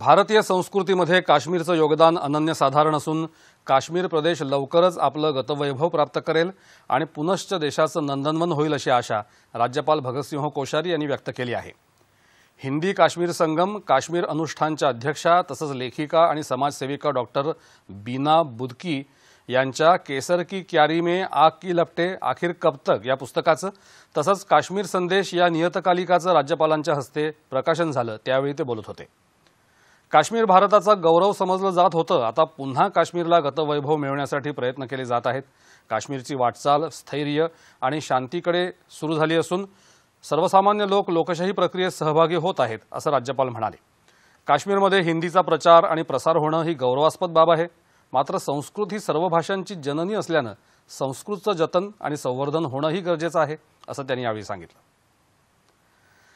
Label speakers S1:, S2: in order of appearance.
S1: भारतीय संस्कृतीमध्ये काश्मीरचं योगदान अनन्यसाधारण असून काश्मीर प्रदेश लवकरच आपलं गतवैभव प्राप्त करेल आणि पुनश्च देशाचं नंदनवन होईल अशी आशा राज्यपाल भगतसिंह कोश्यारी यांनी व्यक्त केली आहे हिंदी काश्मीर संगम काश्मीर अनुष्ठानच्या अध्यक्षा तसंच लेखिका आणि समाजसेविका डॉक्टर बीना बुदकी यांच्या केसर की क्यारी में आग की लपटे आखिर कब तक या पुस्तकाचं तसंच काश्मीर संदेश या नियतकालिकाचं राज्यपालांच्या हस्ते प्रकाशन झालं त्यावेळी ते बोलत होते काश्मीर भारताचा गौरव समजलं जात होतं आता पुन्हा काश्मीरला गतवैभव मिळवण्यासाठी प्रयत्न केले जात आहेत काश्मीरची वाटचाल स्थैर्य आणि शांतीकडे सुरू झाली असून सर्वसामान्य लोक लोकशाही प्रक्रियेत सहभागी होत आहेत असं राज्यपाल म्हणाले काश्मीरमध्ये हिंदीचा प्रचार आणि प्रसार होणं ही गौरवास्पद बाब आहे मात्र संस्कृत ही सर्व भाषांची जननी असल्यानं संस्कृतचं जतन आणि संवर्धन होणंही गरजेचं आहे असं त्यांनी यावेळी सांगितलं